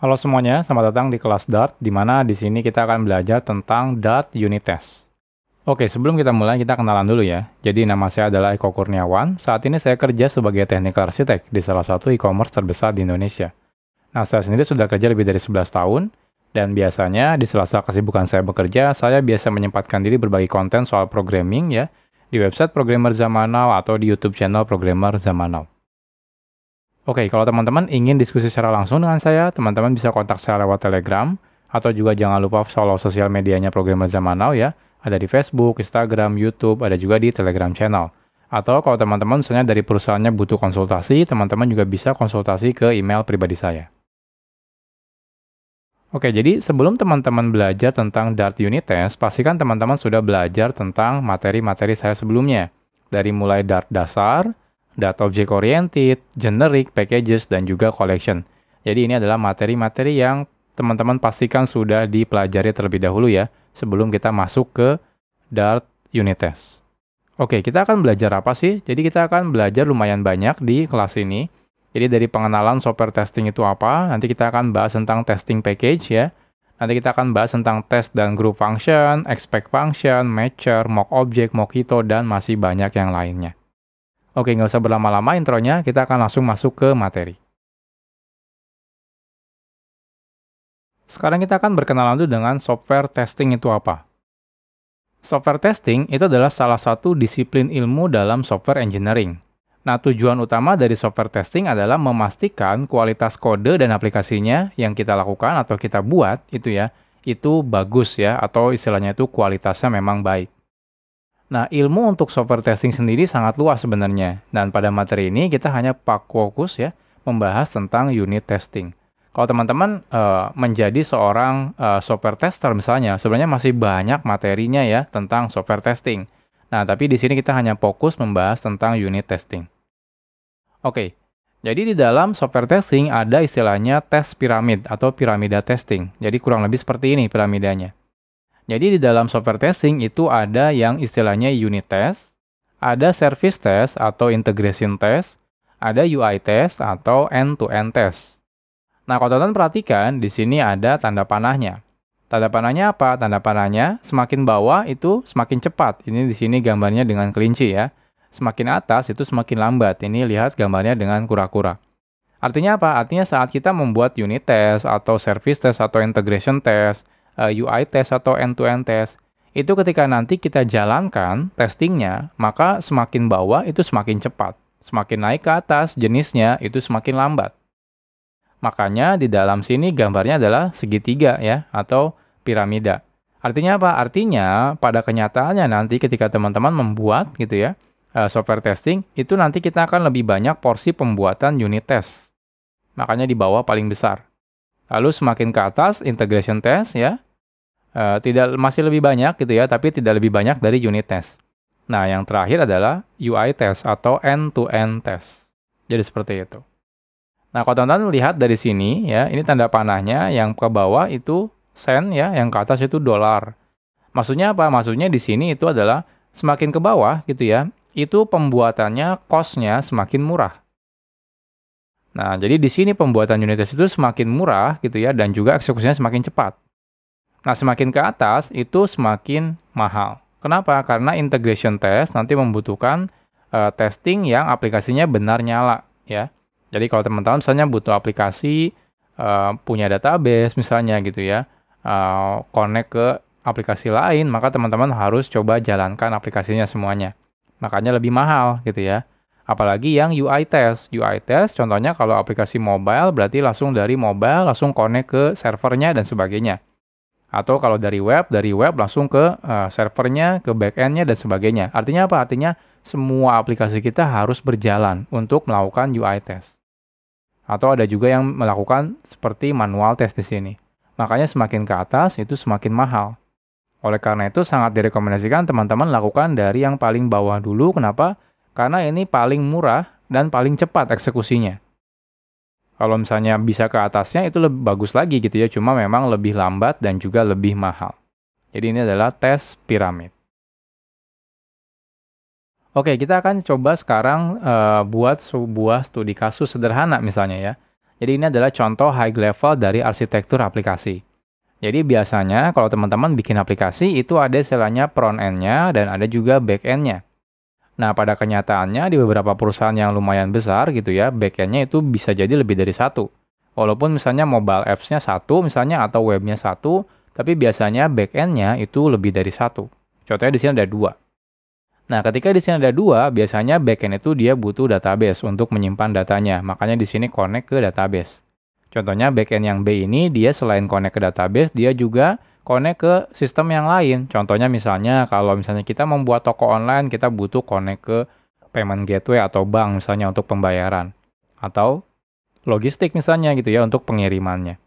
Halo semuanya, selamat datang di kelas Dart, di mana di sini kita akan belajar tentang Dart Unit Test. Oke, sebelum kita mulai, kita kenalan dulu ya. Jadi, nama saya adalah Eko Kurniawan. Saat ini saya kerja sebagai technical architect di salah satu e-commerce terbesar di Indonesia. Nah, saya sendiri sudah kerja lebih dari 11 tahun, dan biasanya di sela-sela kesibukan saya bekerja, saya biasa menyempatkan diri berbagi konten soal programming ya, di website Programmer Zaman Now atau di YouTube channel Programmer Zaman Now. Oke, kalau teman-teman ingin diskusi secara langsung dengan saya, teman-teman bisa kontak saya lewat Telegram atau juga jangan lupa follow sosial medianya Programmer Zaman Now ya. Ada di Facebook, Instagram, YouTube, ada juga di Telegram channel. Atau kalau teman-teman misalnya dari perusahaannya butuh konsultasi, teman-teman juga bisa konsultasi ke email pribadi saya. Oke, jadi sebelum teman-teman belajar tentang Dart Unit Test, pastikan teman-teman sudah belajar tentang materi-materi saya sebelumnya. Dari mulai Dart dasar, data object oriented, generic, packages, dan juga collection. Jadi ini adalah materi-materi yang teman-teman pastikan sudah dipelajari terlebih dahulu ya, sebelum kita masuk ke Dart unit test. Oke, kita akan belajar apa sih? Jadi kita akan belajar lumayan banyak di kelas ini. Jadi dari pengenalan software testing itu apa, nanti kita akan bahas tentang testing package ya. Nanti kita akan bahas tentang test dan group function, expect function, matcher, mock object, mockito, dan masih banyak yang lainnya. Oke, nggak usah berlama-lama intronya, kita akan langsung masuk ke materi. Sekarang kita akan berkenalan dulu dengan software testing itu apa. Software testing itu adalah salah satu disiplin ilmu dalam software engineering. Nah, tujuan utama dari software testing adalah memastikan kualitas kode dan aplikasinya yang kita lakukan atau kita buat itu ya, itu bagus ya atau istilahnya itu kualitasnya memang baik. Nah, ilmu untuk software testing sendiri sangat luas sebenarnya. Dan pada materi ini kita hanya fokus ya membahas tentang unit testing. Kalau teman-teman uh, menjadi seorang uh, software tester misalnya, sebenarnya masih banyak materinya ya tentang software testing. Nah, tapi di sini kita hanya fokus membahas tentang unit testing. Oke, okay. jadi di dalam software testing ada istilahnya tes piramid atau piramida testing. Jadi kurang lebih seperti ini piramidanya. Jadi di dalam software testing itu ada yang istilahnya unit test, ada service test atau integration test, ada UI test atau end-to-end test. Nah, kalau teman-teman perhatikan, di sini ada tanda panahnya. Tanda panahnya apa? Tanda panahnya semakin bawah itu semakin cepat. Ini di sini gambarnya dengan kelinci ya. Semakin atas itu semakin lambat. Ini lihat gambarnya dengan kura-kura. Artinya apa? Artinya saat kita membuat unit test atau service test atau integration test Eh, UI test atau end-to-end test, itu ketika nanti kita jalankan testingnya, maka semakin bawah itu semakin cepat. Semakin naik ke atas jenisnya itu semakin lambat. Makanya di dalam sini gambarnya adalah segitiga ya, atau piramida. Artinya apa? Artinya pada kenyataannya nanti ketika teman-teman membuat gitu ya, eh, software testing, itu nanti kita akan lebih banyak porsi pembuatan unit test. Makanya di bawah paling besar. Lalu semakin ke atas integration test ya. Uh, tidak masih lebih banyak gitu ya, tapi tidak lebih banyak dari unit test. Nah, yang terakhir adalah UI test atau end-to-end test. Jadi seperti itu. Nah, kalau teman-teman lihat dari sini ya, ini tanda panahnya yang ke bawah itu sen ya, yang ke atas itu dolar. Maksudnya apa? Maksudnya di sini itu adalah semakin ke bawah gitu ya, itu pembuatannya costnya semakin murah. Nah, jadi di sini pembuatan unit test itu semakin murah gitu ya dan juga eksekusinya semakin cepat. Nah, semakin ke atas itu semakin mahal. Kenapa? Karena integration test nanti membutuhkan uh, testing yang aplikasinya benar nyala ya. Jadi kalau teman-teman misalnya butuh aplikasi uh, punya database misalnya gitu ya, uh, connect ke aplikasi lain, maka teman-teman harus coba jalankan aplikasinya semuanya. Makanya lebih mahal gitu ya. Apalagi yang UI test. UI test contohnya kalau aplikasi mobile berarti langsung dari mobile langsung connect ke servernya dan sebagainya. Atau kalau dari web, dari web langsung ke uh, servernya, ke backendnya dan sebagainya. Artinya apa? Artinya semua aplikasi kita harus berjalan untuk melakukan UI test. Atau ada juga yang melakukan seperti manual test di sini. Makanya semakin ke atas itu semakin mahal. Oleh karena itu sangat direkomendasikan teman-teman lakukan dari yang paling bawah dulu. Kenapa? Karena ini paling murah dan paling cepat eksekusinya. Kalau misalnya bisa ke atasnya itu lebih bagus lagi gitu ya, cuma memang lebih lambat dan juga lebih mahal. Jadi ini adalah tes piramid. Oke, kita akan coba sekarang uh, buat sebuah studi kasus sederhana misalnya ya. Jadi ini adalah contoh high level dari arsitektur aplikasi. Jadi biasanya kalau teman-teman bikin aplikasi itu ada istilahnya front end-nya dan ada juga back end-nya. Nah, pada kenyataannya di beberapa perusahaan yang lumayan besar gitu ya, backend-nya itu bisa jadi lebih dari satu. Walaupun misalnya mobile apps-nya satu misalnya atau web-nya satu, tapi biasanya backend-nya itu lebih dari satu. Contohnya di sini ada dua. Nah, ketika di sini ada dua, biasanya backend itu dia butuh database untuk menyimpan datanya. Makanya di sini connect ke database. Contohnya backend yang B ini dia selain connect ke database, dia juga connect ke sistem yang lain. Contohnya misalnya kalau misalnya kita membuat toko online, kita butuh connect ke payment gateway atau bank misalnya untuk pembayaran. Atau logistik misalnya gitu ya untuk pengirimannya.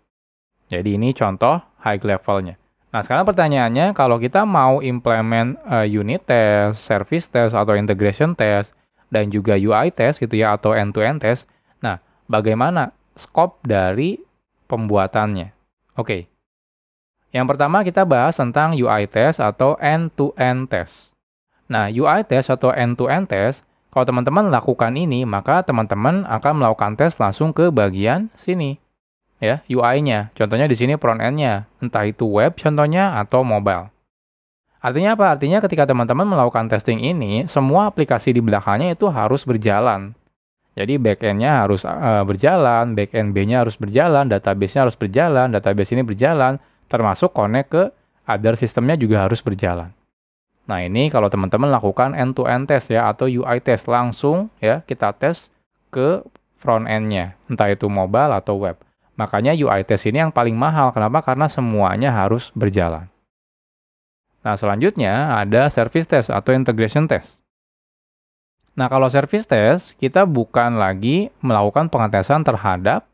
Jadi ini contoh high levelnya. Nah sekarang pertanyaannya kalau kita mau implement uh, unit test, service test, atau integration test, dan juga UI test gitu ya atau end-to-end test, nah bagaimana scope dari pembuatannya? Oke, okay. Yang pertama kita bahas tentang UI test atau end-to-end test. Nah, UI test atau end-to-end test, kalau teman-teman lakukan ini, maka teman-teman akan melakukan tes langsung ke bagian sini. Ya, UI-nya. Contohnya di sini front end-nya, entah itu web contohnya atau mobile. Artinya apa? Artinya ketika teman-teman melakukan testing ini, semua aplikasi di belakangnya itu harus berjalan. Jadi back end-nya harus uh, berjalan, backend B-nya harus berjalan, database-nya harus berjalan, database ini berjalan, termasuk connect ke other sistemnya juga harus berjalan. Nah ini kalau teman-teman lakukan end-to-end -end test ya atau UI test langsung ya kita tes ke front end-nya, entah itu mobile atau web. Makanya UI test ini yang paling mahal. Kenapa? Karena semuanya harus berjalan. Nah selanjutnya ada service test atau integration test. Nah kalau service test kita bukan lagi melakukan pengetesan terhadap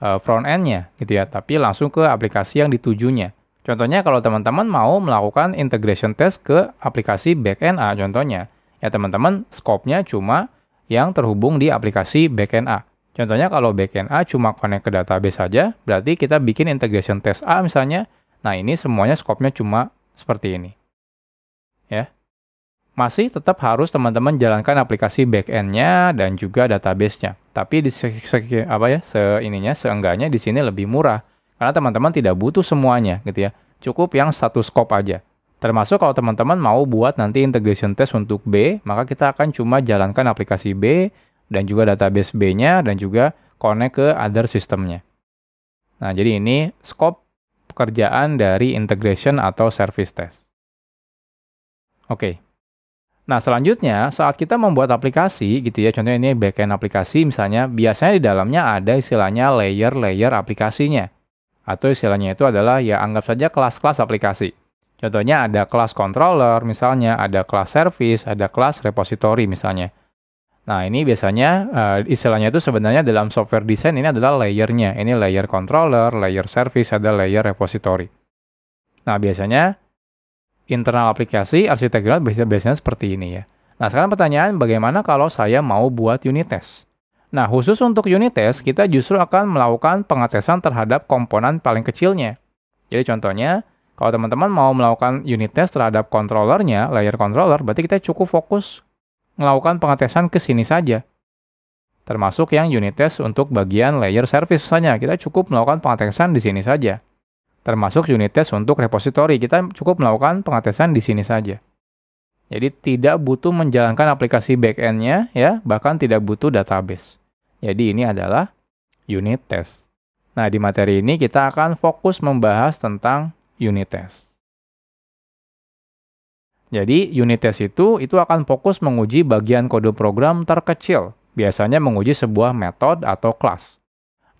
Eh, front end-nya gitu ya, tapi langsung ke aplikasi yang ditujunya. Contohnya kalau teman-teman mau melakukan integration test ke aplikasi backend A ah, contohnya, ya teman-teman scope-nya cuma yang terhubung di aplikasi backend A. Ah. Contohnya kalau backend A ah, cuma connect ke database saja, berarti kita bikin integration test A misalnya. Nah, ini semuanya scope-nya cuma seperti ini masih tetap harus teman-teman jalankan aplikasi backend-nya dan juga database-nya. Tapi di se- se- apa ya seininya seenggaknya di sini lebih murah karena teman-teman tidak butuh semuanya gitu ya. Cukup yang satu scope aja. Termasuk kalau teman-teman mau buat nanti integration test untuk B, maka kita akan cuma jalankan aplikasi B dan juga database B-nya dan juga connect ke other system-nya. Nah, jadi ini scope pekerjaan dari integration atau service test. Oke, okay. Nah, selanjutnya saat kita membuat aplikasi gitu ya, contohnya ini backend aplikasi misalnya, biasanya di dalamnya ada istilahnya layer-layer aplikasinya. Atau istilahnya itu adalah ya anggap saja kelas-kelas aplikasi. Contohnya ada kelas controller misalnya, ada kelas service, ada kelas repository misalnya. Nah, ini biasanya eh, istilahnya itu sebenarnya dalam software design ini adalah layernya. Ini layer controller, layer service, ada layer repository. Nah, biasanya internal aplikasi arsitektural biasanya seperti ini ya. Nah, sekarang pertanyaan bagaimana kalau saya mau buat unit test? Nah, khusus untuk unit test, kita justru akan melakukan pengetesan terhadap komponen paling kecilnya. Jadi contohnya, kalau teman-teman mau melakukan unit test terhadap controllernya, layer controller, berarti kita cukup fokus melakukan pengetesan ke sini saja. Termasuk yang unit test untuk bagian layer service misalnya, kita cukup melakukan pengetesan di sini saja termasuk unit test untuk repository. Kita cukup melakukan pengetesan di sini saja. Jadi tidak butuh menjalankan aplikasi backend-nya ya, bahkan tidak butuh database. Jadi ini adalah unit test. Nah, di materi ini kita akan fokus membahas tentang unit test. Jadi unit test itu itu akan fokus menguji bagian kode program terkecil, biasanya menguji sebuah metode atau kelas.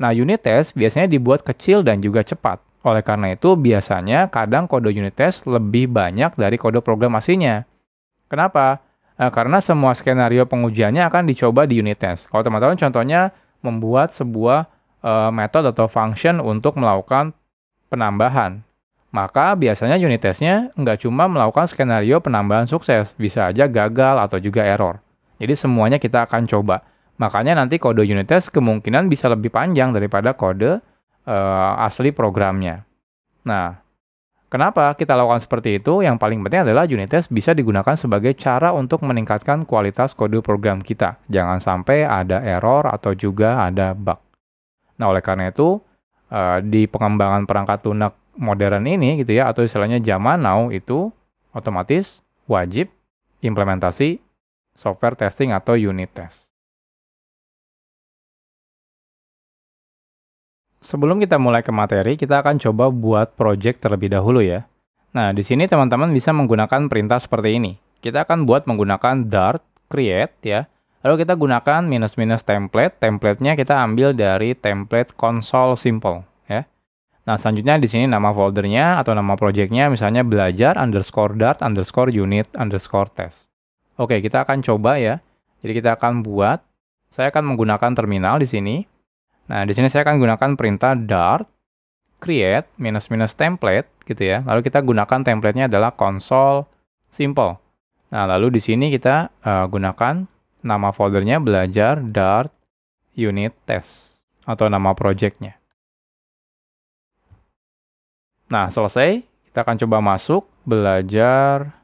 Nah, unit test biasanya dibuat kecil dan juga cepat. Oleh karena itu, biasanya kadang kode unit test lebih banyak dari kode program aslinya. Kenapa? Eh, karena semua skenario pengujiannya akan dicoba di unit test. Kalau teman-teman contohnya membuat sebuah eh, metode atau function untuk melakukan penambahan. Maka biasanya unit testnya nggak cuma melakukan skenario penambahan sukses, bisa aja gagal atau juga error. Jadi semuanya kita akan coba. Makanya nanti kode unit test kemungkinan bisa lebih panjang daripada kode uh, asli programnya. Nah, kenapa kita lakukan seperti itu? Yang paling penting adalah unit test bisa digunakan sebagai cara untuk meningkatkan kualitas kode program kita. Jangan sampai ada error atau juga ada bug. Nah, oleh karena itu, uh, di pengembangan perangkat lunak modern ini gitu ya, atau istilahnya zaman now itu otomatis wajib implementasi software testing atau unit test. Sebelum kita mulai ke materi, kita akan coba buat project terlebih dahulu ya. Nah, di sini teman-teman bisa menggunakan perintah seperti ini. Kita akan buat menggunakan dart create ya. Lalu kita gunakan minus-minus template. Templatenya kita ambil dari template console simple ya. Nah, selanjutnya di sini nama foldernya atau nama projectnya misalnya belajar underscore dart underscore unit underscore test. Oke, kita akan coba ya. Jadi kita akan buat. Saya akan menggunakan terminal di sini Nah, di sini saya akan gunakan perintah dart create minus minus template gitu ya. Lalu kita gunakan templatenya adalah console simple. Nah, lalu di sini kita uh, gunakan nama foldernya belajar dart unit test atau nama projectnya. Nah, selesai. Kita akan coba masuk belajar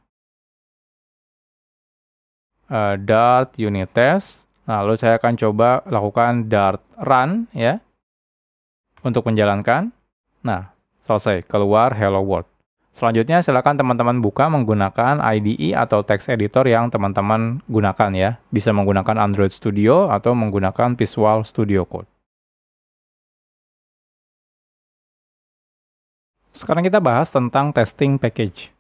uh, dart unit test Lalu saya akan coba lakukan dart run ya untuk menjalankan. Nah, selesai, keluar hello world. Selanjutnya silakan teman-teman buka menggunakan IDE atau text editor yang teman-teman gunakan ya. Bisa menggunakan Android Studio atau menggunakan Visual Studio Code. Sekarang kita bahas tentang testing package.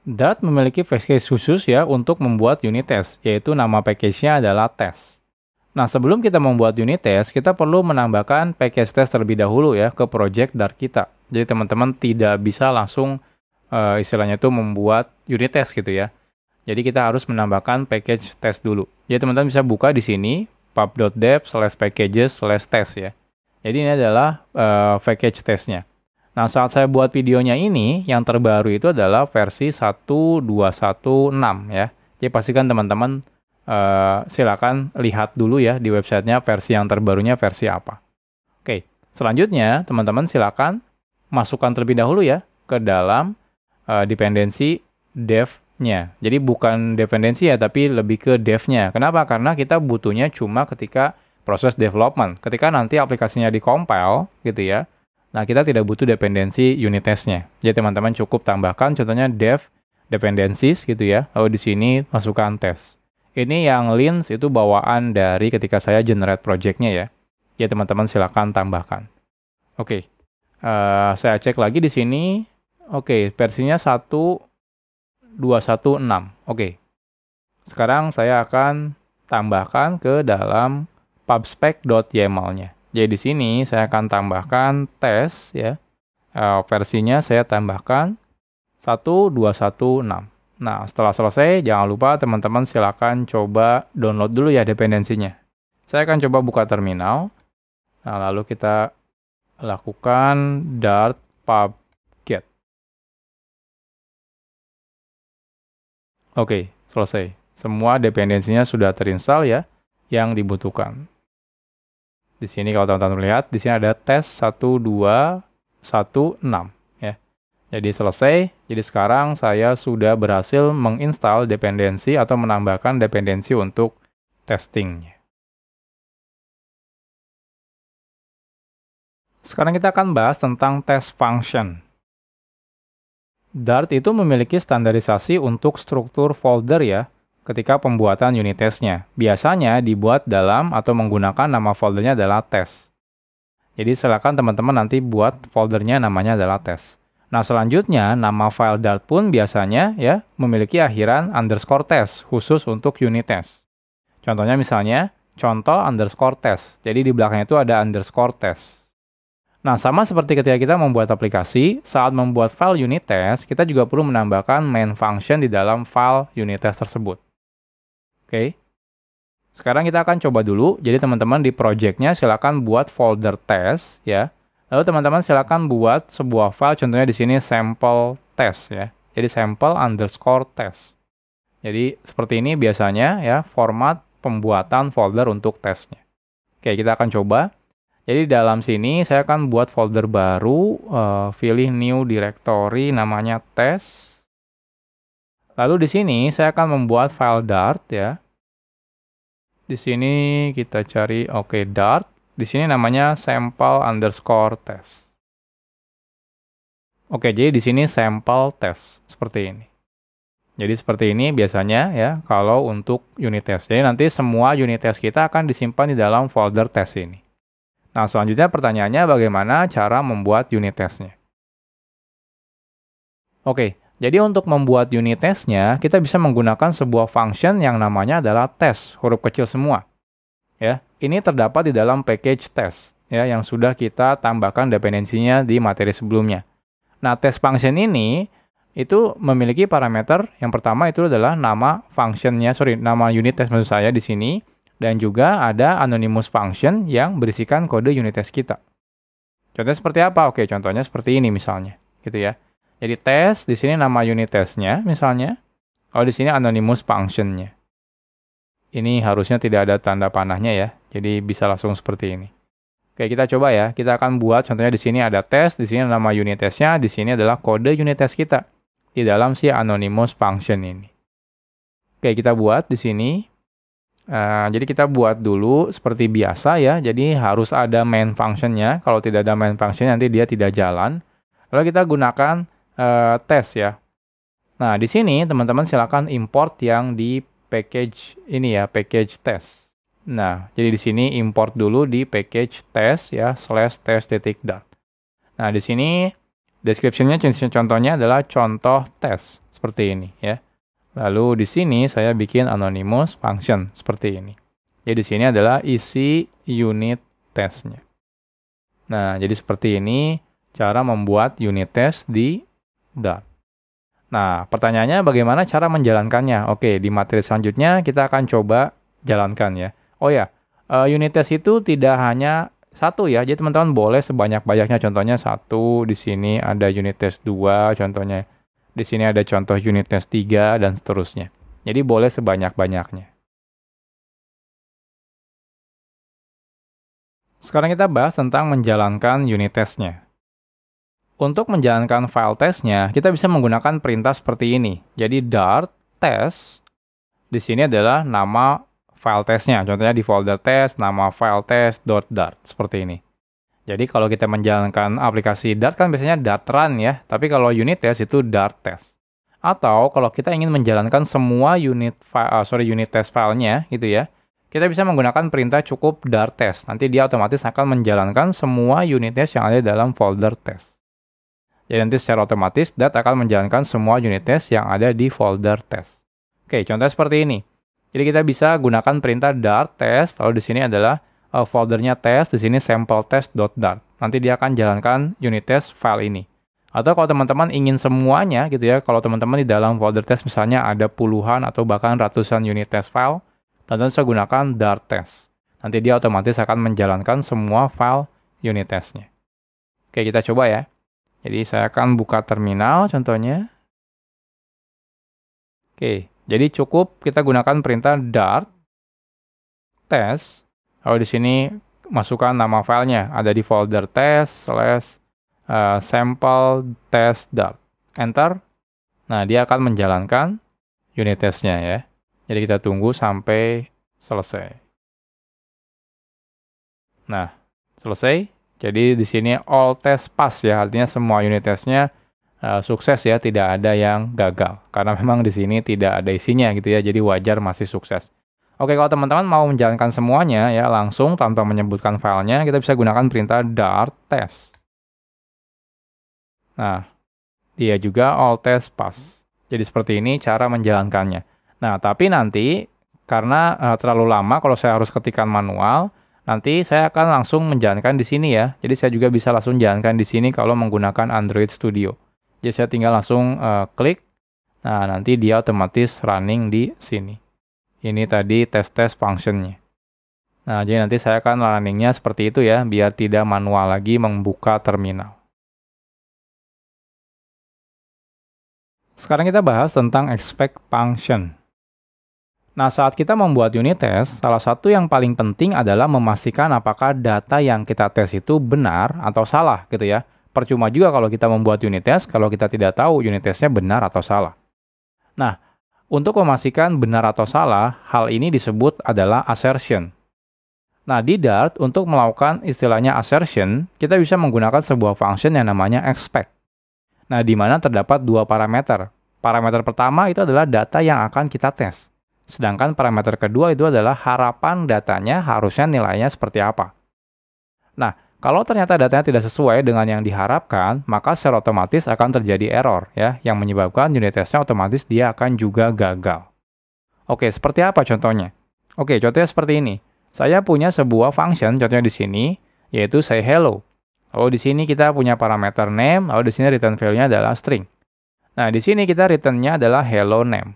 Dart memiliki package khusus ya untuk membuat unit test, yaitu nama package-nya adalah test. Nah, sebelum kita membuat unit test, kita perlu menambahkan package test terlebih dahulu ya ke project Dart kita. Jadi teman-teman tidak bisa langsung uh, istilahnya itu membuat unit test gitu ya. Jadi kita harus menambahkan package test dulu. Jadi teman-teman bisa buka di sini pub.dev slash packages slash test ya. Jadi ini adalah uh, package testnya. Nah, saat saya buat videonya ini, yang terbaru itu adalah versi 1216 ya. Jadi pastikan teman-teman uh, silakan lihat dulu ya di websitenya versi yang terbarunya versi apa. Oke, selanjutnya teman-teman silakan masukkan terlebih dahulu ya ke dalam uh, dependensi dev-nya. Jadi bukan dependensi ya, tapi lebih ke dev-nya. Kenapa? Karena kita butuhnya cuma ketika proses development. Ketika nanti aplikasinya di-compile gitu ya, Nah, kita tidak butuh dependensi unit testnya. Jadi teman-teman cukup tambahkan contohnya dev dependencies gitu ya. Lalu di sini masukkan test. Ini yang lens itu bawaan dari ketika saya generate projectnya ya. Ya teman-teman silakan tambahkan. Oke, okay. uh, eh, saya cek lagi di sini. Oke, okay, versinya 1.216. Oke, okay. sekarang saya akan tambahkan ke dalam pubspec.yaml-nya. Jadi di sini saya akan tambahkan tes ya. E, versinya saya tambahkan 1216. Nah, setelah selesai jangan lupa teman-teman silakan coba download dulu ya dependensinya. Saya akan coba buka terminal. Nah, lalu kita lakukan dart pub get. Oke, selesai. Semua dependensinya sudah terinstall ya yang dibutuhkan. Di sini kalau teman-teman lihat, di sini ada tes 1, 2, 1, 6. Ya. Jadi selesai. Jadi sekarang saya sudah berhasil menginstal dependensi atau menambahkan dependensi untuk testingnya. Sekarang kita akan bahas tentang test function. Dart itu memiliki standarisasi untuk struktur folder ya ketika pembuatan unit testnya. Biasanya dibuat dalam atau menggunakan nama foldernya adalah test. Jadi silakan teman-teman nanti buat foldernya namanya adalah test. Nah selanjutnya nama file Dart pun biasanya ya memiliki akhiran underscore test khusus untuk unit test. Contohnya misalnya contoh underscore test. Jadi di belakangnya itu ada underscore test. Nah, sama seperti ketika kita membuat aplikasi, saat membuat file unit test, kita juga perlu menambahkan main function di dalam file unit test tersebut. Oke. Sekarang kita akan coba dulu. Jadi teman-teman di projectnya silakan buat folder test ya. Lalu teman-teman silakan buat sebuah file. Contohnya di sini sample test ya. Jadi sample underscore test. Jadi seperti ini biasanya ya format pembuatan folder untuk tesnya. Oke, kita akan coba. Jadi dalam sini saya akan buat folder baru, uh, pilih new directory namanya test. Lalu di sini saya akan membuat file Dart ya. Di sini kita cari oke okay, Dart. Di sini namanya sampel underscore test. Oke, jadi di sini sampel test seperti ini. Jadi seperti ini biasanya ya kalau untuk unit test. Jadi nanti semua unit test kita akan disimpan di dalam folder test ini. Nah, selanjutnya pertanyaannya bagaimana cara membuat unit testnya? Oke, jadi untuk membuat unit testnya, kita bisa menggunakan sebuah function yang namanya adalah test, huruf kecil semua. Ya, ini terdapat di dalam package test, ya, yang sudah kita tambahkan dependensinya di materi sebelumnya. Nah, test function ini itu memiliki parameter yang pertama itu adalah nama functionnya, sorry, nama unit test maksud saya di sini, dan juga ada anonymous function yang berisikan kode unit test kita. Contohnya seperti apa? Oke, contohnya seperti ini misalnya, gitu ya. Jadi test di sini nama unit testnya misalnya. Kalau oh, di sini anonymous functionnya. Ini harusnya tidak ada tanda panahnya ya. Jadi bisa langsung seperti ini. Oke, kita coba ya. Kita akan buat contohnya di sini ada test. di sini nama unit testnya, di sini adalah kode unit test kita di dalam si anonymous function ini. Oke, kita buat di sini. Uh, jadi kita buat dulu seperti biasa ya. Jadi harus ada main functionnya. Kalau tidak ada main function nanti dia tidak jalan. Lalu kita gunakan uh, tes ya. Nah, di sini teman-teman silakan import yang di package ini ya, package test. Nah, jadi di sini import dulu di package test ya, slash test Nah, di sini description-nya contohnya adalah contoh tes seperti ini ya. Lalu di sini saya bikin anonymous function seperti ini. Jadi di sini adalah isi unit testnya. Nah, jadi seperti ini cara membuat unit test di Dar. Nah, pertanyaannya bagaimana cara menjalankannya? Oke, di materi selanjutnya kita akan coba jalankan ya. Oh ya, eh, unit test itu tidak hanya satu ya. Jadi teman-teman boleh sebanyak-banyaknya. Contohnya satu, di sini ada unit test dua, contohnya. Di sini ada contoh unit test tiga dan seterusnya. Jadi boleh sebanyak-banyaknya. Sekarang kita bahas tentang menjalankan unit testnya. Untuk menjalankan file testnya, kita bisa menggunakan perintah seperti ini. Jadi dart test, di sini adalah nama file testnya. Contohnya di folder test, nama file test .dart, seperti ini. Jadi kalau kita menjalankan aplikasi Dart kan biasanya Dart run ya, tapi kalau unit test itu Dart test. Atau kalau kita ingin menjalankan semua unit uh, sorry unit test filenya gitu ya, kita bisa menggunakan perintah cukup Dart test. Nanti dia otomatis akan menjalankan semua unit test yang ada dalam folder test. Jadi ya, nanti secara otomatis dat akan menjalankan semua unit test yang ada di folder test. Oke, contoh seperti ini. Jadi kita bisa gunakan perintah dart test, lalu di sini adalah eh, foldernya test, di sini sample test.dart. Nanti dia akan jalankan unit test file ini. Atau kalau teman-teman ingin semuanya gitu ya, kalau teman-teman di dalam folder test misalnya ada puluhan atau bahkan ratusan unit test file, tentu saya gunakan dart test. Nanti dia otomatis akan menjalankan semua file unit testnya. Oke, kita coba ya. Jadi saya akan buka terminal contohnya. Oke, jadi cukup kita gunakan perintah dart test. Kalau di sini masukkan nama filenya, ada di folder test slash eh, sample test dart. Enter. Nah, dia akan menjalankan unit testnya ya. Jadi kita tunggu sampai selesai. Nah, selesai. Jadi di sini all test pass ya, artinya semua unit testnya uh, sukses ya, tidak ada yang gagal. Karena memang di sini tidak ada isinya gitu ya, jadi wajar masih sukses. Oke, kalau teman-teman mau menjalankan semuanya ya langsung tanpa menyebutkan filenya, kita bisa gunakan perintah dart test. Nah, dia juga all test pass. Jadi seperti ini cara menjalankannya. Nah, tapi nanti karena uh, terlalu lama kalau saya harus ketikan manual, Nanti saya akan langsung menjalankan di sini ya. Jadi saya juga bisa langsung jalankan di sini kalau menggunakan Android Studio. Jadi saya tinggal langsung uh, klik. Nah, nanti dia otomatis running di sini. Ini tadi tes-tes functionnya. Nah, jadi nanti saya akan runningnya seperti itu ya, biar tidak manual lagi membuka terminal. Sekarang kita bahas tentang expect function. Nah, saat kita membuat unit test, salah satu yang paling penting adalah memastikan apakah data yang kita tes itu benar atau salah gitu ya. Percuma juga kalau kita membuat unit test kalau kita tidak tahu unit testnya benar atau salah. Nah, untuk memastikan benar atau salah, hal ini disebut adalah assertion. Nah, di Dart, untuk melakukan istilahnya assertion, kita bisa menggunakan sebuah function yang namanya expect. Nah, di mana terdapat dua parameter. Parameter pertama itu adalah data yang akan kita tes. Sedangkan parameter kedua itu adalah harapan datanya harusnya nilainya seperti apa. Nah, kalau ternyata datanya tidak sesuai dengan yang diharapkan, maka secara otomatis akan terjadi error ya, yang menyebabkan unit testnya otomatis dia akan juga gagal. Oke, seperti apa contohnya? Oke, contohnya seperti ini. Saya punya sebuah function, contohnya di sini, yaitu say hello. Lalu di sini kita punya parameter name, lalu di sini return value-nya adalah string. Nah, di sini kita return-nya adalah hello name.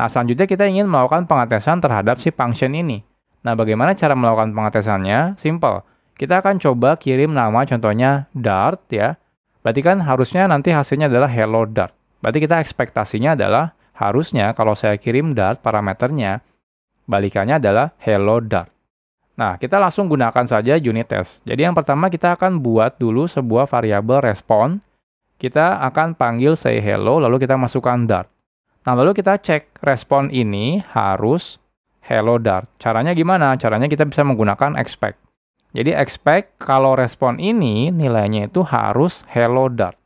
Nah, selanjutnya kita ingin melakukan pengetesan terhadap si function ini. Nah, bagaimana cara melakukan pengetesannya? Simple. Kita akan coba kirim nama contohnya dart ya. Berarti kan harusnya nanti hasilnya adalah hello dart. Berarti kita ekspektasinya adalah harusnya kalau saya kirim dart parameternya, balikannya adalah hello dart. Nah, kita langsung gunakan saja unit test. Jadi yang pertama kita akan buat dulu sebuah variabel respon. Kita akan panggil say hello lalu kita masukkan dart. Nah, lalu kita cek respon ini harus hello Dart. Caranya gimana? Caranya kita bisa menggunakan expect. Jadi expect kalau respon ini nilainya itu harus hello Dart.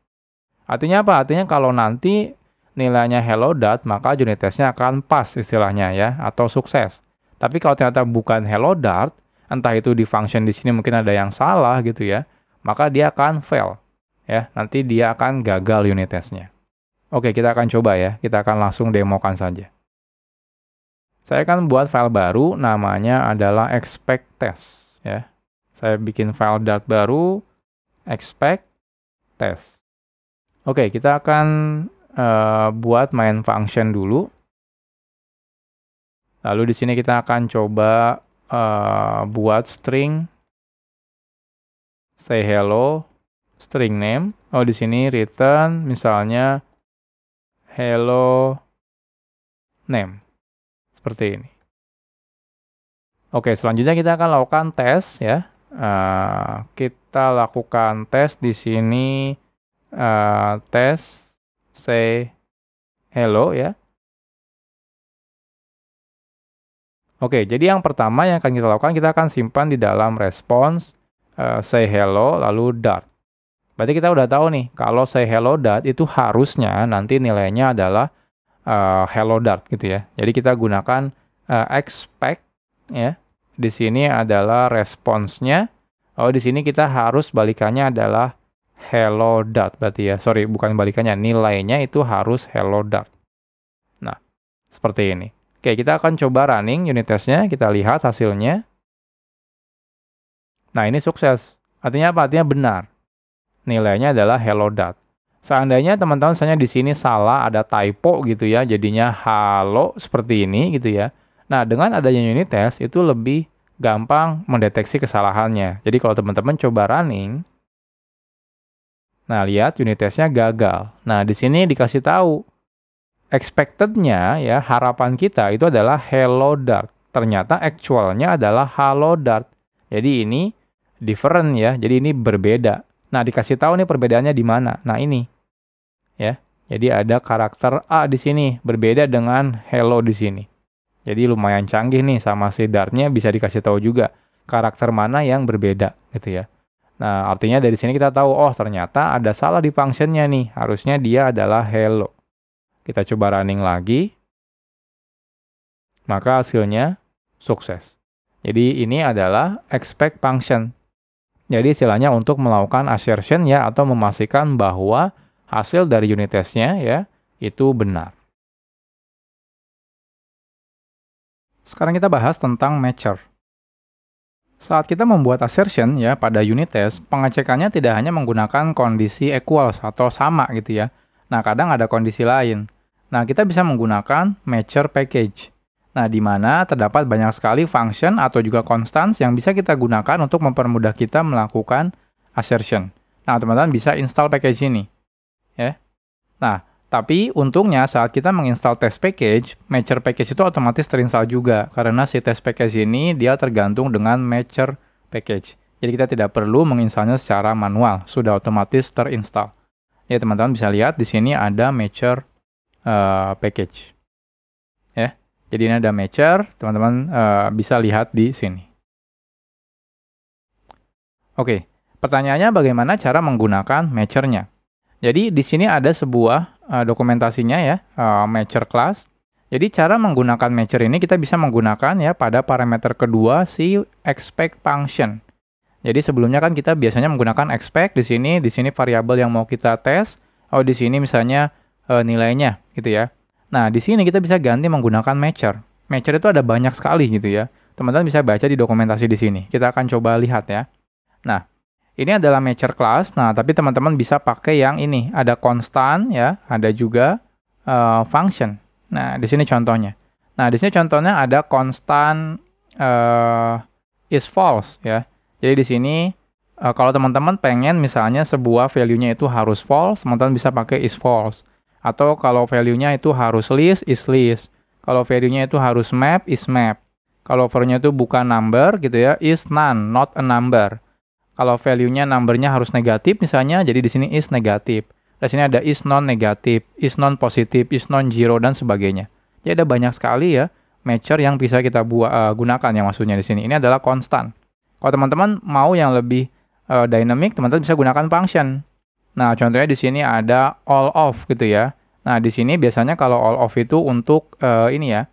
Artinya apa? Artinya kalau nanti nilainya hello Dart, maka unit testnya akan pas istilahnya ya, atau sukses. Tapi kalau ternyata bukan hello Dart, entah itu di function di sini mungkin ada yang salah gitu ya, maka dia akan fail. Ya, nanti dia akan gagal unit testnya. Oke, kita akan coba ya. Kita akan langsung demokan saja. Saya akan buat file baru, namanya adalah expect test. Ya. Saya bikin file Dart baru, expect test. Oke, kita akan uh, buat main function dulu. Lalu di sini kita akan coba uh, buat string say hello string name. Oh di sini return misalnya hello name. Seperti ini. Oke, selanjutnya kita akan lakukan tes ya. Uh, kita lakukan tes di sini uh, tes say hello ya. Oke, jadi yang pertama yang akan kita lakukan kita akan simpan di dalam response uh, say hello lalu dart. Berarti kita udah tahu nih kalau say hello dart itu harusnya nanti nilainya adalah uh, hello dart gitu ya. Jadi kita gunakan uh, expect ya. Di sini adalah responsnya. Oh di sini kita harus balikannya adalah hello dart berarti ya. Sorry bukan balikannya nilainya itu harus hello dart. Nah seperti ini. Oke kita akan coba running unit testnya kita lihat hasilnya. Nah ini sukses. Artinya apa? Artinya benar nilainya adalah hello dot. Seandainya teman-teman misalnya di sini salah ada typo gitu ya, jadinya halo seperti ini gitu ya. Nah, dengan adanya unit test itu lebih gampang mendeteksi kesalahannya. Jadi kalau teman-teman coba running, nah lihat unit testnya gagal. Nah, di sini dikasih tahu expected-nya ya harapan kita itu adalah hello dart. Ternyata actualnya adalah halo dart. Jadi ini different ya. Jadi ini berbeda. Nah, dikasih tahu nih perbedaannya di mana. Nah, ini. Ya. Jadi ada karakter A di sini berbeda dengan hello di sini. Jadi lumayan canggih nih sama si dartnya bisa dikasih tahu juga karakter mana yang berbeda gitu ya. Nah, artinya dari sini kita tahu oh ternyata ada salah di functionnya nih. Harusnya dia adalah hello. Kita coba running lagi. Maka hasilnya sukses. Jadi ini adalah expect function jadi istilahnya untuk melakukan assertion ya atau memastikan bahwa hasil dari unit testnya ya itu benar. Sekarang kita bahas tentang matcher. Saat kita membuat assertion ya pada unit test, pengecekannya tidak hanya menggunakan kondisi equals atau sama gitu ya. Nah, kadang ada kondisi lain. Nah, kita bisa menggunakan matcher package. Nah, di mana terdapat banyak sekali function atau juga constants yang bisa kita gunakan untuk mempermudah kita melakukan assertion. Nah, teman-teman bisa install package ini. Ya. Nah, tapi untungnya saat kita menginstall test package, matcher package itu otomatis terinstall juga karena si test package ini dia tergantung dengan matcher package. Jadi kita tidak perlu menginstalnya secara manual, sudah otomatis terinstall. Ya, teman-teman bisa lihat di sini ada matcher uh, eh, package. Jadi ini ada matcher, teman-teman uh, bisa lihat di sini. Oke, pertanyaannya bagaimana cara menggunakan matchernya? Jadi di sini ada sebuah uh, dokumentasinya ya, uh, eh, matcher class. Jadi cara menggunakan matcher ini kita bisa menggunakan ya pada parameter kedua si expect function. Jadi sebelumnya kan kita biasanya menggunakan expect di sini, di sini variabel yang mau kita tes. Oh di sini misalnya uh, nilainya gitu ya. Nah, di sini kita bisa ganti menggunakan matcher. Matcher itu ada banyak sekali gitu ya. Teman-teman bisa baca di dokumentasi di sini. Kita akan coba lihat ya. Nah, ini adalah matcher class. Nah, tapi teman-teman bisa pakai yang ini. Ada constant ya, ada juga uh, function. Nah, di sini contohnya. Nah, di sini contohnya ada constant uh, eh, is false ya. Jadi di sini uh, kalau teman-teman pengen misalnya sebuah value-nya itu harus false, teman-teman bisa pakai is false. Atau kalau value-nya itu harus list, is list. Kalau value-nya itu harus map, is map. Kalau value-nya itu bukan number gitu ya, is none, not a number. Kalau value-nya number-nya harus negatif misalnya, jadi di sini is negatif. Di sini ada is non negatif, is non positif, is non zero dan sebagainya. Jadi ada banyak sekali ya matcher yang bisa kita buat uh, eh, gunakan yang maksudnya di sini. Ini adalah konstan. Kalau teman-teman mau yang lebih uh, dynamic, teman-teman bisa gunakan function. Nah, contohnya di sini ada all off gitu ya. Nah, di sini biasanya kalau all off itu untuk uh, ini ya,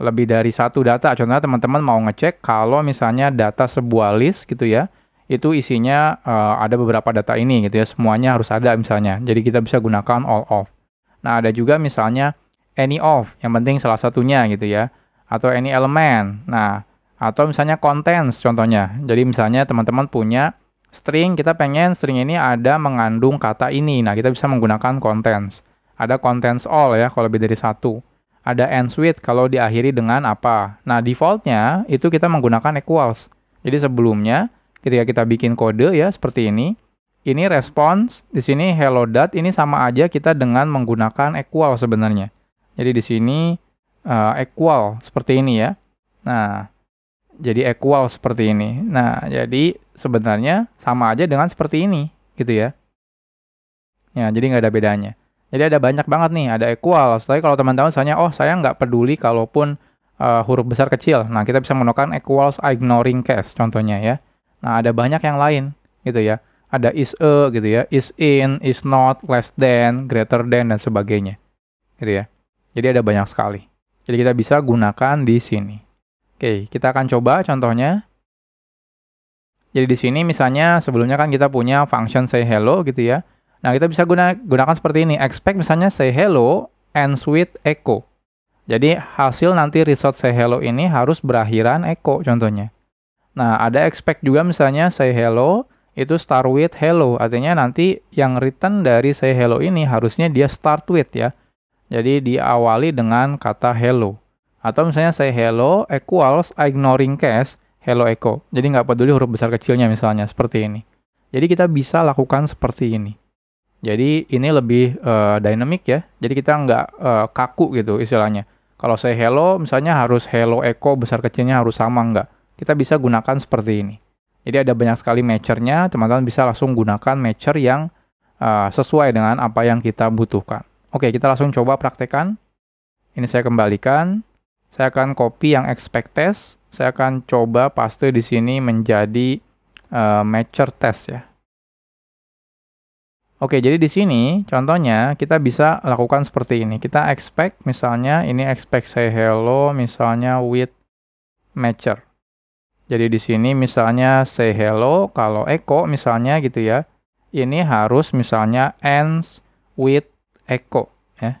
lebih dari satu data. Contohnya teman-teman mau ngecek kalau misalnya data sebuah list gitu ya, itu isinya uh, ada beberapa data ini gitu ya, semuanya harus ada misalnya. Jadi kita bisa gunakan all off. Nah, ada juga misalnya any of, yang penting salah satunya gitu ya, atau any element. Nah, atau misalnya contents contohnya. Jadi misalnya teman-teman punya string kita pengen string ini ada mengandung kata ini. Nah, kita bisa menggunakan contents. Ada contents all ya kalau lebih dari satu. Ada ends with kalau diakhiri dengan apa. Nah, defaultnya itu kita menggunakan equals. Jadi sebelumnya ketika kita bikin kode ya seperti ini, ini response di sini hello dot ini sama aja kita dengan menggunakan equal sebenarnya. Jadi di sini uh, equal seperti ini ya. Nah, jadi equal seperti ini. Nah, jadi sebenarnya sama aja dengan seperti ini gitu ya. Ya, jadi nggak ada bedanya. Jadi ada banyak banget nih, ada equal. Setelah kalau teman-teman misalnya, oh saya nggak peduli kalaupun uh, huruf besar kecil. Nah, kita bisa menggunakan equals ignoring case contohnya ya. Nah, ada banyak yang lain gitu ya. Ada is a gitu ya, is in, is not, less than, greater than, dan sebagainya. Gitu ya. Jadi ada banyak sekali. Jadi kita bisa gunakan di sini. Oke, kita akan coba contohnya. Jadi di sini misalnya sebelumnya kan kita punya function say hello gitu ya. Nah, kita bisa guna, gunakan seperti ini. Expect misalnya say hello and sweet echo. Jadi hasil nanti result say hello ini harus berakhiran echo contohnya. Nah, ada expect juga misalnya say hello itu start with hello. Artinya nanti yang return dari say hello ini harusnya dia start with ya. Jadi diawali dengan kata hello. Atau misalnya say hello equals ignoring case Hello Echo. Jadi nggak peduli huruf besar kecilnya misalnya, seperti ini. Jadi kita bisa lakukan seperti ini. Jadi ini lebih uh, dynamic ya. Jadi kita nggak uh, kaku gitu istilahnya. Kalau saya hello, misalnya harus hello echo besar kecilnya harus sama nggak. Kita bisa gunakan seperti ini. Jadi ada banyak sekali matchernya. Teman-teman bisa langsung gunakan matcher yang uh, sesuai dengan apa yang kita butuhkan. Oke, kita langsung coba praktekan. Ini saya kembalikan. Saya akan copy yang expect test saya akan coba paste di sini menjadi uh, eh, matcher test ya. Oke, jadi di sini contohnya kita bisa lakukan seperti ini. Kita expect misalnya ini expect say hello misalnya with matcher. Jadi di sini misalnya say hello kalau echo misalnya gitu ya. Ini harus misalnya ends with echo ya.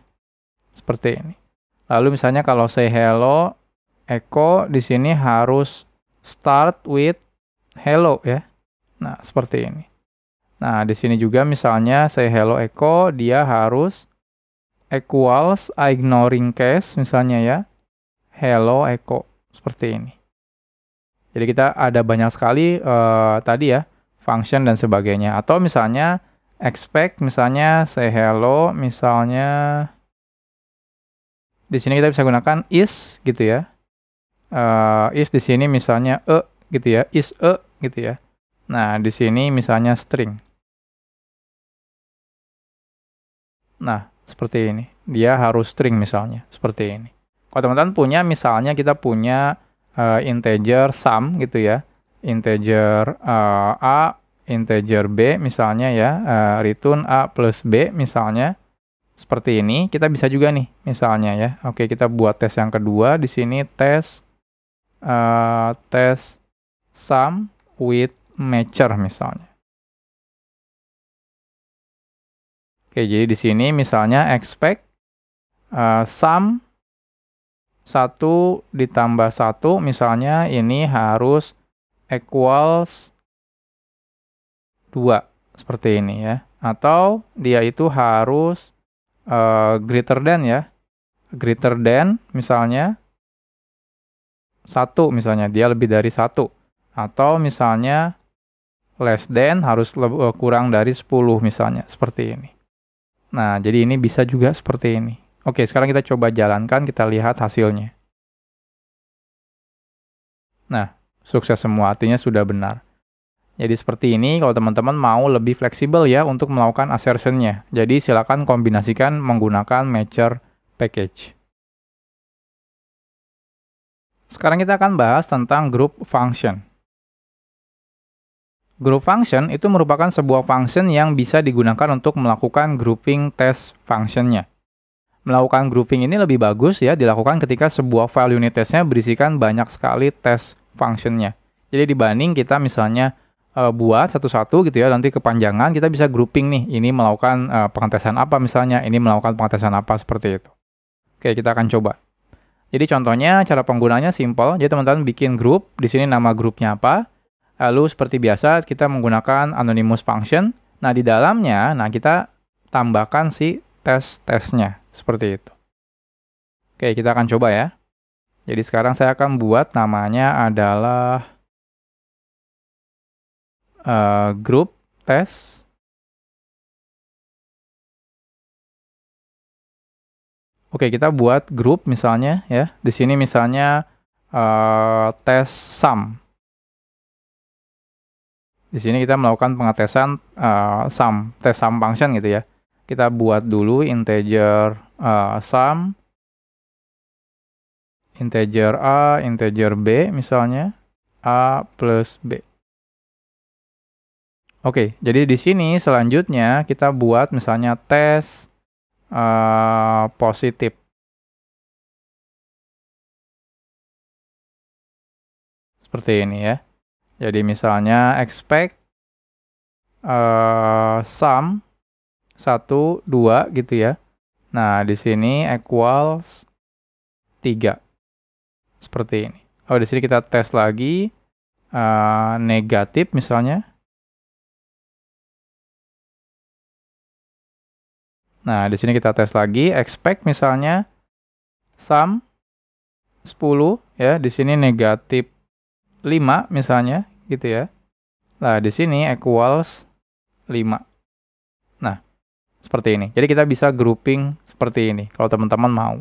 Seperti ini. Lalu misalnya kalau say hello Eko di sini harus start with hello ya. Nah, seperti ini. Nah, di sini juga misalnya saya hello Eko, dia harus equals ignoring case misalnya ya. Hello Eko, seperti ini. Jadi kita ada banyak sekali uh, tadi ya, function dan sebagainya. Atau misalnya expect misalnya say hello misalnya di sini kita bisa gunakan is gitu ya uh, is di sini misalnya e gitu ya, is e gitu ya. Nah, di sini misalnya string. Nah, seperti ini. Dia harus string misalnya, seperti ini. Kalau teman-teman punya misalnya kita punya uh, integer sum gitu ya. Integer uh, a, integer b misalnya ya, uh, return a plus b misalnya seperti ini, kita bisa juga nih misalnya ya. Oke, kita buat tes yang kedua di sini tes uh, tes sum with matcher misalnya. Oke, jadi di sini misalnya expect uh, sum 1 ditambah 1 misalnya ini harus equals 2 seperti ini ya. Atau dia itu harus uh, greater than ya. Greater than misalnya satu misalnya dia lebih dari satu atau misalnya less than harus lebih, eh, kurang dari 10 misalnya seperti ini. Nah, jadi ini bisa juga seperti ini. Oke, sekarang kita coba jalankan, kita lihat hasilnya. Nah, sukses semua artinya sudah benar. Jadi seperti ini kalau teman-teman mau lebih fleksibel ya untuk melakukan assertionnya. Jadi silakan kombinasikan menggunakan matcher package. Sekarang kita akan bahas tentang group function. Group function itu merupakan sebuah function yang bisa digunakan untuk melakukan grouping test functionnya. Melakukan grouping ini lebih bagus ya dilakukan ketika sebuah file unit testnya berisikan banyak sekali test functionnya. Jadi dibanding kita misalnya e, buat satu-satu gitu ya, nanti kepanjangan kita bisa grouping nih. Ini melakukan e, pengetesan apa misalnya, ini melakukan pengetesan apa seperti itu. Oke, kita akan coba. Jadi contohnya cara penggunanya simple. Jadi teman-teman bikin grup, di sini nama grupnya apa. Lalu seperti biasa kita menggunakan anonymous function. Nah, di dalamnya nah kita tambahkan si tes-tesnya seperti itu. Oke, kita akan coba ya. Jadi sekarang saya akan buat namanya adalah uh, grup test. Oke, kita buat grup misalnya ya. Di sini misalnya uh, tes sum. Di sini kita melakukan pengetesan uh, eh, sum, tes sum function gitu ya. Kita buat dulu integer uh, eh, sum, integer A, integer B misalnya, A plus B. Oke, jadi di sini selanjutnya kita buat misalnya tes Eh, positif. Seperti ini ya. Jadi misalnya expect uh, sum 1, 2 gitu ya. Nah, di sini equals 3. Seperti ini. Oh, di sini kita tes lagi uh, negatif misalnya. Nah, di sini kita tes lagi. Expect misalnya sum 10 ya. Di sini negatif 5 misalnya gitu ya. Nah, di sini equals 5. Nah, seperti ini. Jadi kita bisa grouping seperti ini kalau teman-teman mau.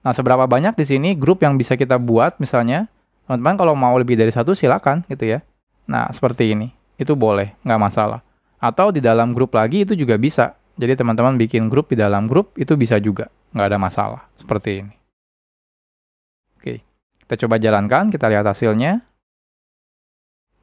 Nah, seberapa banyak di sini grup yang bisa kita buat misalnya, teman-teman kalau mau lebih dari satu silakan gitu ya. Nah, seperti ini. Itu boleh, nggak masalah. Atau di dalam grup lagi itu juga bisa. Jadi teman-teman bikin grup di dalam grup itu bisa juga, nggak ada masalah seperti ini. Oke, kita coba jalankan, kita lihat hasilnya.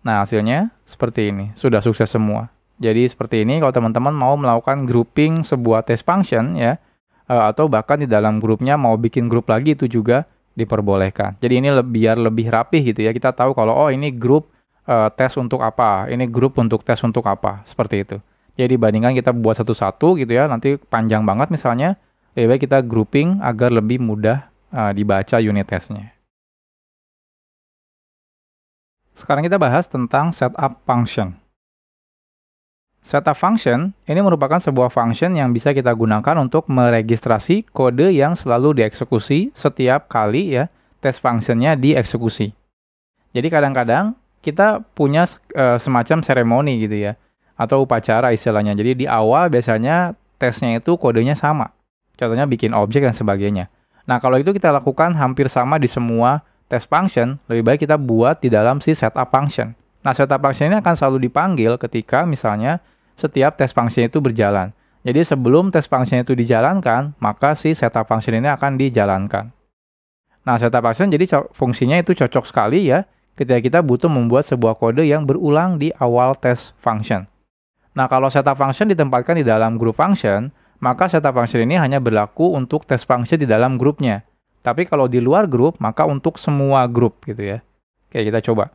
Nah hasilnya seperti ini, sudah sukses semua. Jadi seperti ini kalau teman-teman mau melakukan grouping sebuah test function ya, eh, atau bahkan di dalam grupnya mau bikin grup lagi itu juga diperbolehkan. Jadi ini biar lebih rapih gitu ya, kita tahu kalau oh ini grup uh, tes untuk apa, ini grup untuk tes untuk apa, seperti itu. Jadi ya, bandingkan kita buat satu-satu gitu ya, nanti panjang banget misalnya, lebih baik kita grouping agar lebih mudah uh, dibaca unit testnya. Sekarang kita bahas tentang setup function. Setup function ini merupakan sebuah function yang bisa kita gunakan untuk meregistrasi kode yang selalu dieksekusi setiap kali ya test functionnya dieksekusi. Jadi kadang-kadang kita punya uh, semacam seremoni gitu ya atau upacara istilahnya. Jadi di awal biasanya tesnya itu kodenya sama. Contohnya bikin objek dan sebagainya. Nah, kalau itu kita lakukan hampir sama di semua test function, lebih baik kita buat di dalam si setup function. Nah, setup function ini akan selalu dipanggil ketika misalnya setiap test function itu berjalan. Jadi sebelum test function itu dijalankan, maka si setup function ini akan dijalankan. Nah, setup function jadi fungsinya itu cocok sekali ya ketika kita butuh membuat sebuah kode yang berulang di awal test function. Nah, kalau setup function ditempatkan di dalam group function, maka setup function ini hanya berlaku untuk test function di dalam grupnya. Tapi kalau di luar grup, maka untuk semua grup gitu ya. Oke, kita coba.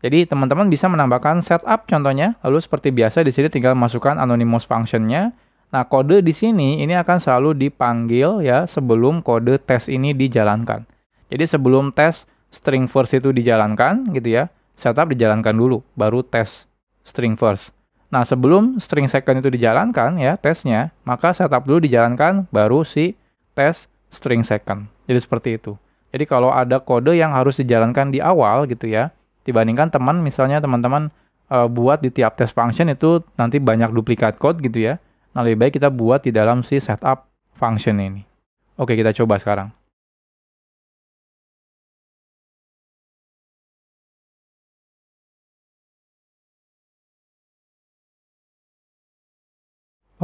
Jadi, teman-teman bisa menambahkan setup contohnya, lalu seperti biasa di sini tinggal masukkan anonymous functionnya. Nah, kode di sini ini akan selalu dipanggil ya sebelum kode tes ini dijalankan. Jadi sebelum tes string first itu dijalankan gitu ya, setup dijalankan dulu, baru tes string first. Nah, sebelum string second itu dijalankan ya tesnya, maka setup dulu dijalankan baru si tes string second. Jadi seperti itu. Jadi kalau ada kode yang harus dijalankan di awal gitu ya, dibandingkan teman misalnya teman-teman e, buat di tiap test function itu nanti banyak duplikat code gitu ya. Nah, lebih baik kita buat di dalam si setup function ini. Oke, kita coba sekarang.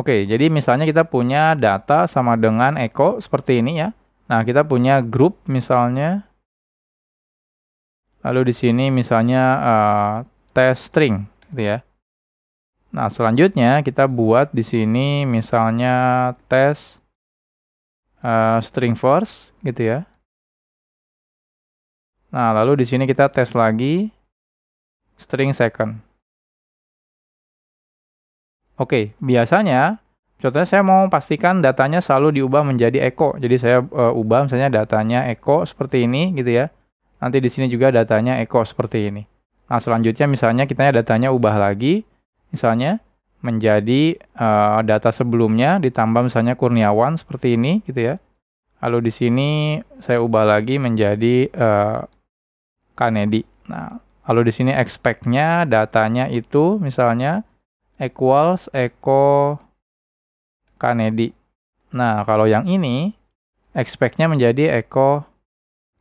Oke, jadi misalnya kita punya data sama dengan echo seperti ini ya. Nah, kita punya grup misalnya. Lalu di sini misalnya uh, eh, test string gitu ya. Nah, selanjutnya kita buat di sini misalnya test uh, eh, string force, gitu ya. Nah, lalu di sini kita tes lagi string second. Oke, biasanya contohnya saya mau pastikan datanya selalu diubah menjadi Eko. Jadi saya uh, ubah misalnya datanya Eko seperti ini gitu ya. Nanti di sini juga datanya Eko seperti ini. Nah, selanjutnya misalnya kita ya datanya ubah lagi misalnya menjadi uh, data sebelumnya ditambah misalnya Kurniawan seperti ini gitu ya. Lalu di sini saya ubah lagi menjadi uh, Kanedi. Nah, lalu di sini expect-nya datanya itu misalnya equals Eko Kennedy. Nah, kalau yang ini expect-nya menjadi Eko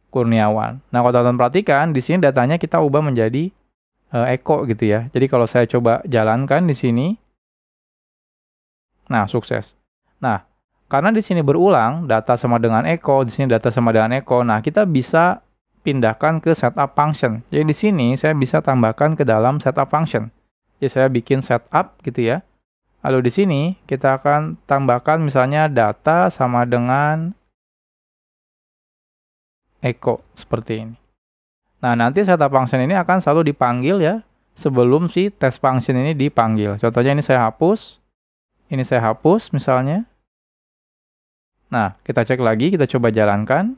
Kurniawan. Nah, kalau teman-teman perhatikan di sini datanya kita ubah menjadi uh, eh, Eko gitu ya. Jadi kalau saya coba jalankan di sini nah sukses. Nah, karena di sini berulang data sama dengan Eko, di sini data sama dengan Eko. Nah, kita bisa pindahkan ke setup function. Jadi di sini saya bisa tambahkan ke dalam setup function. Jadi ya, saya bikin setup gitu ya. Lalu di sini kita akan tambahkan misalnya data sama dengan echo seperti ini. Nah, nanti setup function ini akan selalu dipanggil ya sebelum si test function ini dipanggil. Contohnya ini saya hapus. Ini saya hapus misalnya. Nah, kita cek lagi, kita coba jalankan.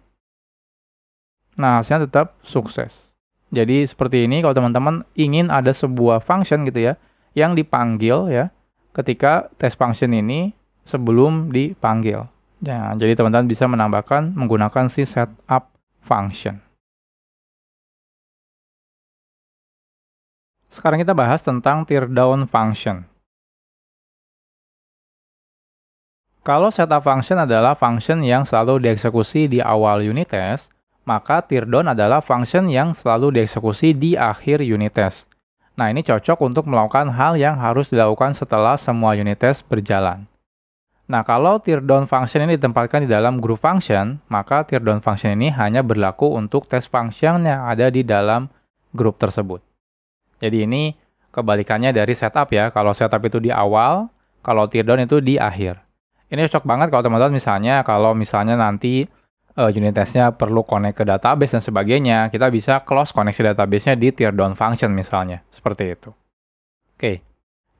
Nah, hasilnya tetap sukses. Jadi seperti ini kalau teman-teman ingin ada sebuah function gitu ya yang dipanggil ya ketika test function ini sebelum dipanggil. Ya, jadi teman-teman bisa menambahkan menggunakan si setup function. Sekarang kita bahas tentang teardown function. Kalau setup function adalah function yang selalu dieksekusi di awal unit test, maka teardown adalah function yang selalu dieksekusi di akhir unit test. Nah, ini cocok untuk melakukan hal yang harus dilakukan setelah semua unit test berjalan. Nah, kalau teardown function ini ditempatkan di dalam group function, maka teardown function ini hanya berlaku untuk test function yang ada di dalam grup tersebut. Jadi ini kebalikannya dari setup ya. Kalau setup itu di awal, kalau teardown itu di akhir. Ini cocok banget kalau teman-teman misalnya kalau misalnya nanti uh, eh, unit testnya perlu connect ke database dan sebagainya, kita bisa close koneksi databasenya di teardown function misalnya, seperti itu. Oke, okay.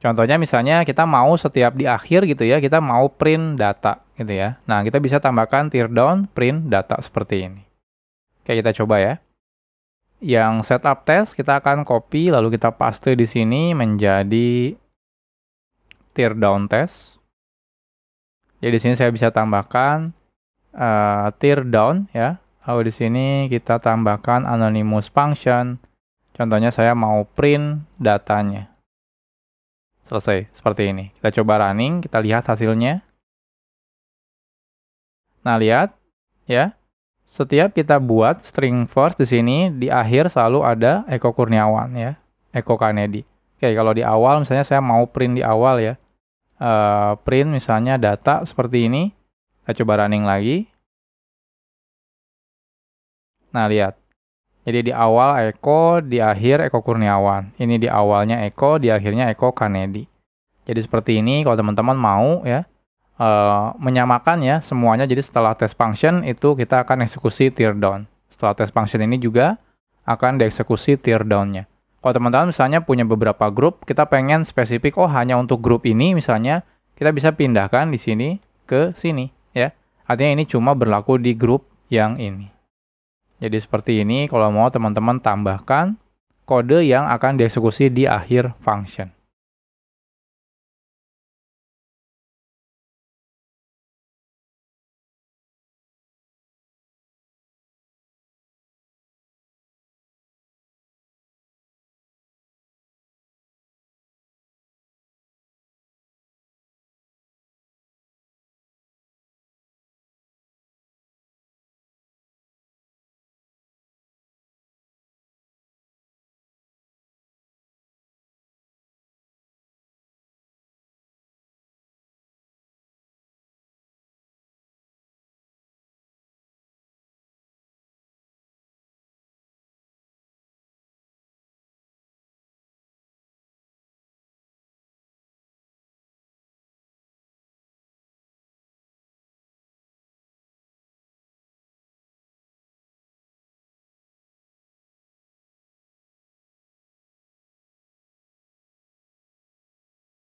contohnya misalnya kita mau setiap di akhir gitu ya, kita mau print data gitu ya. Nah, kita bisa tambahkan teardown print data seperti ini. Oke, okay, kita coba ya. Yang setup test kita akan copy lalu kita paste di sini menjadi teardown test. Jadi di sini saya bisa tambahkan uh, tear down ya. Lalu di sini kita tambahkan anonymous function. Contohnya saya mau print datanya. Selesai seperti ini. Kita coba running, kita lihat hasilnya. Nah, lihat ya. Setiap kita buat string first di sini di akhir selalu ada Eko Kurniawan ya, Eko Kennedy. Oke, kalau di awal misalnya saya mau print di awal ya. Uh, print misalnya data seperti ini kita coba running lagi. Nah, lihat. Jadi di awal Eko, di akhir Eko Kurniawan. Ini di awalnya Eko, di akhirnya Eko Kanedi. Jadi seperti ini kalau teman-teman mau ya uh, menyamakan ya semuanya. Jadi setelah test function itu kita akan eksekusi teardown. Setelah test function ini juga akan dieksekusi teardownnya. Kalau teman-teman misalnya punya beberapa grup, kita pengen spesifik oh hanya untuk grup ini misalnya, kita bisa pindahkan di sini ke sini. Artinya ini cuma berlaku di grup yang ini. Jadi seperti ini, kalau mau teman-teman tambahkan kode yang akan dieksekusi di akhir function.